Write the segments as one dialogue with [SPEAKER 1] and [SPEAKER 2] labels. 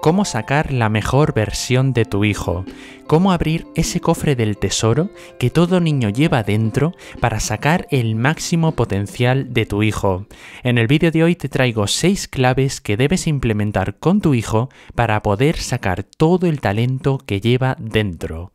[SPEAKER 1] cómo sacar la mejor versión de tu hijo, cómo abrir ese cofre del tesoro que todo niño lleva dentro para sacar el máximo potencial de tu hijo. En el vídeo de hoy te traigo 6 claves que debes implementar con tu hijo para poder sacar todo el talento que lleva dentro.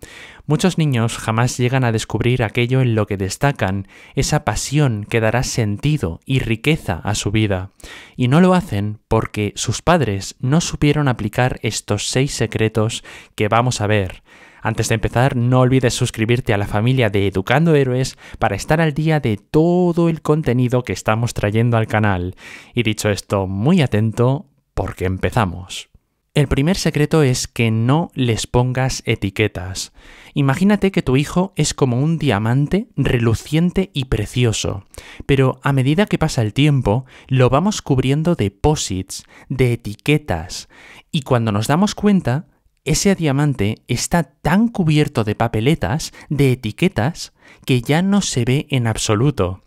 [SPEAKER 1] Muchos niños jamás llegan a descubrir aquello en lo que destacan, esa pasión que dará sentido y riqueza a su vida, y no lo hacen porque sus padres no supieron aplicar estos seis secretos que vamos a ver. Antes de empezar, no olvides suscribirte a la familia de Educando Héroes para estar al día de todo el contenido que estamos trayendo al canal. Y dicho esto, muy atento porque empezamos. El primer secreto es que no les pongas etiquetas. Imagínate que tu hijo es como un diamante reluciente y precioso, pero a medida que pasa el tiempo lo vamos cubriendo de posits, de etiquetas, y cuando nos damos cuenta, ese diamante está tan cubierto de papeletas, de etiquetas, que ya no se ve en absoluto.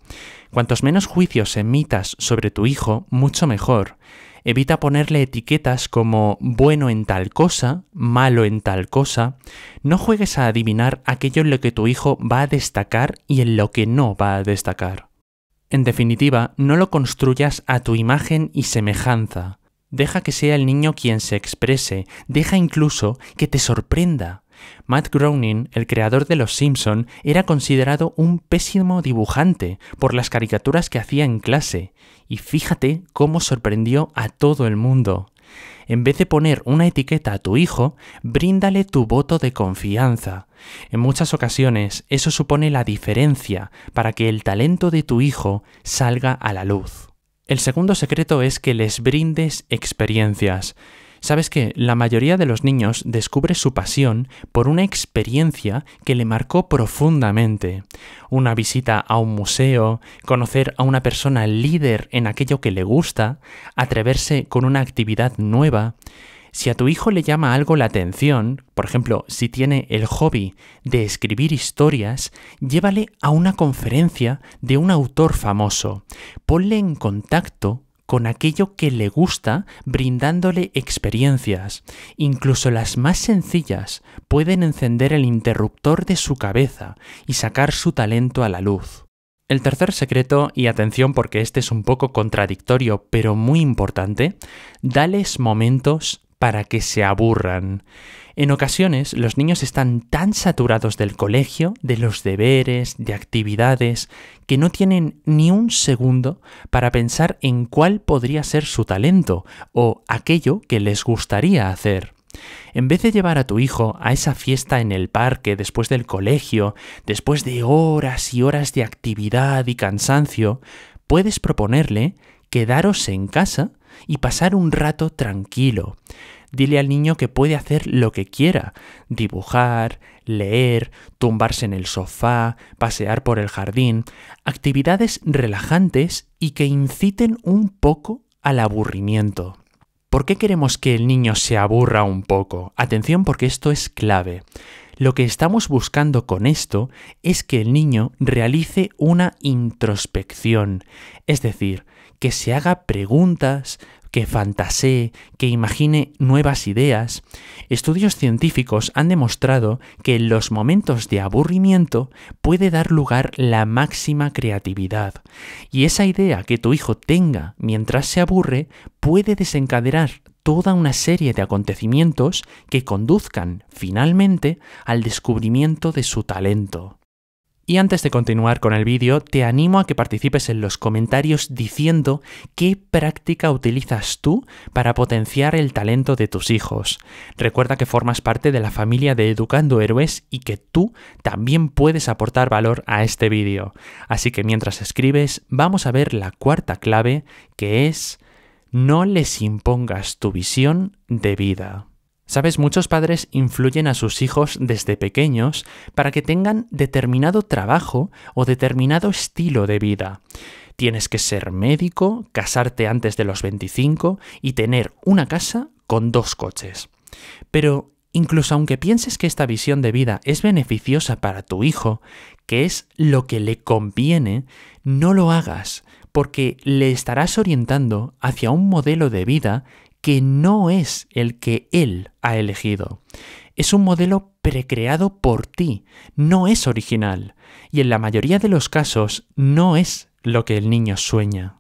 [SPEAKER 1] Cuantos menos juicios emitas sobre tu hijo, mucho mejor. Evita ponerle etiquetas como bueno en tal cosa, malo en tal cosa. No juegues a adivinar aquello en lo que tu hijo va a destacar y en lo que no va a destacar. En definitiva, no lo construyas a tu imagen y semejanza. Deja que sea el niño quien se exprese, deja incluso que te sorprenda. Matt Groening, el creador de Los Simpson, era considerado un pésimo dibujante por las caricaturas que hacía en clase, y fíjate cómo sorprendió a todo el mundo. En vez de poner una etiqueta a tu hijo, bríndale tu voto de confianza. En muchas ocasiones eso supone la diferencia para que el talento de tu hijo salga a la luz. El segundo secreto es que les brindes experiencias. ¿Sabes qué? La mayoría de los niños descubre su pasión por una experiencia que le marcó profundamente. Una visita a un museo, conocer a una persona líder en aquello que le gusta, atreverse con una actividad nueva. Si a tu hijo le llama algo la atención, por ejemplo, si tiene el hobby de escribir historias, llévale a una conferencia de un autor famoso. Ponle en contacto con aquello que le gusta, brindándole experiencias. Incluso las más sencillas pueden encender el interruptor de su cabeza y sacar su talento a la luz. El tercer secreto, y atención porque este es un poco contradictorio pero muy importante, dales momentos para que se aburran. En ocasiones los niños están tan saturados del colegio, de los deberes, de actividades, que no tienen ni un segundo para pensar en cuál podría ser su talento o aquello que les gustaría hacer. En vez de llevar a tu hijo a esa fiesta en el parque después del colegio, después de horas y horas de actividad y cansancio, puedes proponerle quedaros en casa y pasar un rato tranquilo. Dile al niño que puede hacer lo que quiera, dibujar, leer, tumbarse en el sofá, pasear por el jardín, actividades relajantes y que inciten un poco al aburrimiento. ¿Por qué queremos que el niño se aburra un poco? Atención porque esto es clave. Lo que estamos buscando con esto es que el niño realice una introspección, es decir, que se haga preguntas, que fantasee, que imagine nuevas ideas. Estudios científicos han demostrado que en los momentos de aburrimiento puede dar lugar la máxima creatividad. Y esa idea que tu hijo tenga mientras se aburre puede desencadenar toda una serie de acontecimientos que conduzcan finalmente al descubrimiento de su talento. Y antes de continuar con el vídeo, te animo a que participes en los comentarios diciendo qué práctica utilizas tú para potenciar el talento de tus hijos. Recuerda que formas parte de la familia de Educando Héroes y que tú también puedes aportar valor a este vídeo. Así que mientras escribes, vamos a ver la cuarta clave que es no les impongas tu visión de vida. Sabes, muchos padres influyen a sus hijos desde pequeños para que tengan determinado trabajo o determinado estilo de vida. Tienes que ser médico, casarte antes de los 25 y tener una casa con dos coches. Pero incluso aunque pienses que esta visión de vida es beneficiosa para tu hijo, que es lo que le conviene, no lo hagas, porque le estarás orientando hacia un modelo de vida que no es el que Él ha elegido. Es un modelo precreado por ti, no es original, y en la mayoría de los casos no es lo que el niño sueña.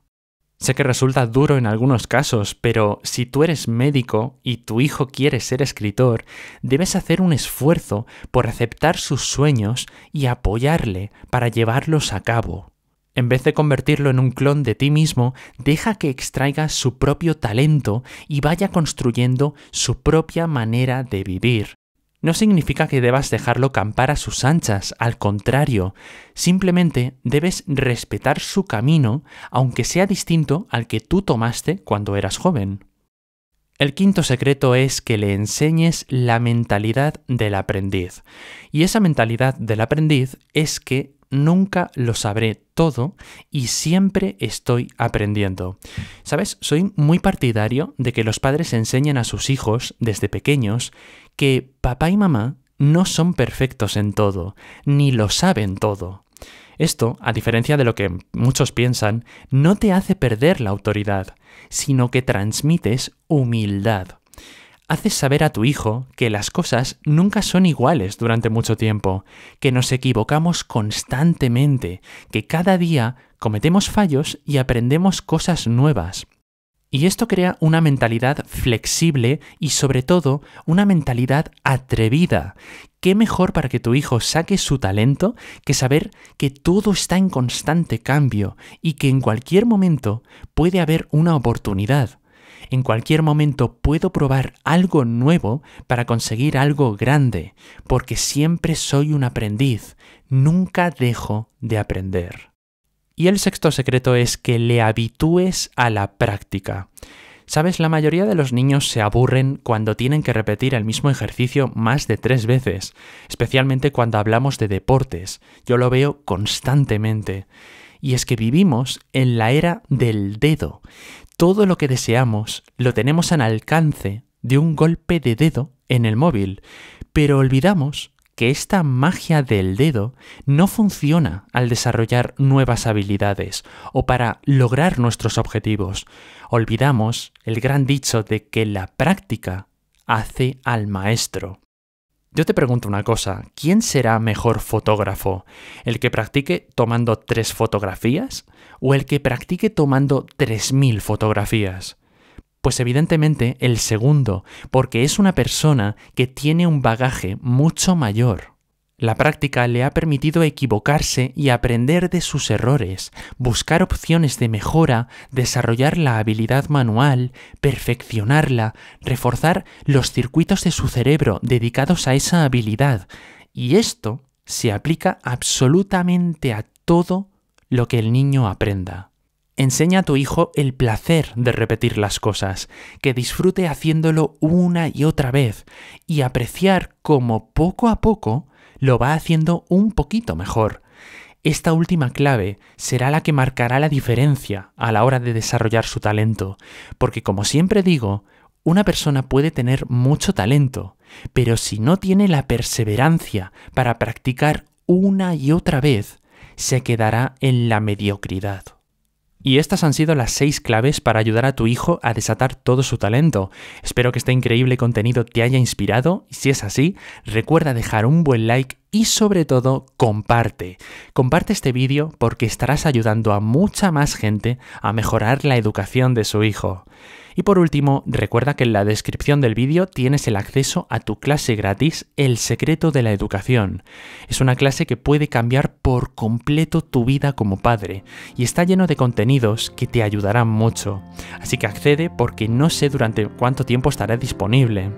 [SPEAKER 1] Sé que resulta duro en algunos casos, pero si tú eres médico y tu hijo quiere ser escritor, debes hacer un esfuerzo por aceptar sus sueños y apoyarle para llevarlos a cabo. En vez de convertirlo en un clon de ti mismo, deja que extraiga su propio talento y vaya construyendo su propia manera de vivir. No significa que debas dejarlo campar a sus anchas, al contrario, simplemente debes respetar su camino, aunque sea distinto al que tú tomaste cuando eras joven. El quinto secreto es que le enseñes la mentalidad del aprendiz. Y esa mentalidad del aprendiz es que nunca lo sabré todo y siempre estoy aprendiendo. ¿Sabes? Soy muy partidario de que los padres enseñen a sus hijos desde pequeños que papá y mamá no son perfectos en todo, ni lo saben todo. Esto, a diferencia de lo que muchos piensan, no te hace perder la autoridad, sino que transmites humildad haces saber a tu hijo que las cosas nunca son iguales durante mucho tiempo, que nos equivocamos constantemente, que cada día cometemos fallos y aprendemos cosas nuevas. Y esto crea una mentalidad flexible y sobre todo una mentalidad atrevida. ¿Qué mejor para que tu hijo saque su talento que saber que todo está en constante cambio y que en cualquier momento puede haber una oportunidad? En cualquier momento puedo probar algo nuevo para conseguir algo grande, porque siempre soy un aprendiz, nunca dejo de aprender. Y el sexto secreto es que le habitúes a la práctica. Sabes, la mayoría de los niños se aburren cuando tienen que repetir el mismo ejercicio más de tres veces, especialmente cuando hablamos de deportes. Yo lo veo constantemente. Y es que vivimos en la era del dedo todo lo que deseamos lo tenemos al alcance de un golpe de dedo en el móvil, pero olvidamos que esta magia del dedo no funciona al desarrollar nuevas habilidades o para lograr nuestros objetivos. Olvidamos el gran dicho de que la práctica hace al maestro. Yo te pregunto una cosa, ¿quién será mejor fotógrafo? ¿El que practique tomando tres fotografías o el que practique tomando 3.000 fotografías? Pues evidentemente el segundo, porque es una persona que tiene un bagaje mucho mayor. La práctica le ha permitido equivocarse y aprender de sus errores, buscar opciones de mejora, desarrollar la habilidad manual, perfeccionarla, reforzar los circuitos de su cerebro dedicados a esa habilidad. Y esto se aplica absolutamente a todo lo que el niño aprenda. Enseña a tu hijo el placer de repetir las cosas, que disfrute haciéndolo una y otra vez, y apreciar cómo poco a poco lo va haciendo un poquito mejor. Esta última clave será la que marcará la diferencia a la hora de desarrollar su talento, porque como siempre digo, una persona puede tener mucho talento, pero si no tiene la perseverancia para practicar una y otra vez, se quedará en la mediocridad. Y estas han sido las seis claves para ayudar a tu hijo a desatar todo su talento. Espero que este increíble contenido te haya inspirado y si es así, recuerda dejar un buen like y sobre todo comparte. Comparte este vídeo porque estarás ayudando a mucha más gente a mejorar la educación de su hijo. Y por último, recuerda que en la descripción del vídeo tienes el acceso a tu clase gratis El secreto de la educación. Es una clase que puede cambiar por completo tu vida como padre y está lleno de contenidos que te ayudarán mucho. Así que accede porque no sé durante cuánto tiempo estará disponible.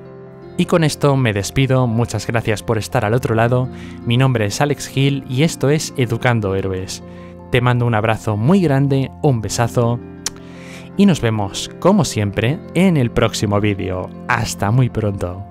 [SPEAKER 1] Y con esto me despido, muchas gracias por estar al otro lado, mi nombre es Alex Gil y esto es Educando Héroes. Te mando un abrazo muy grande, un besazo y nos vemos, como siempre, en el próximo vídeo. ¡Hasta muy pronto!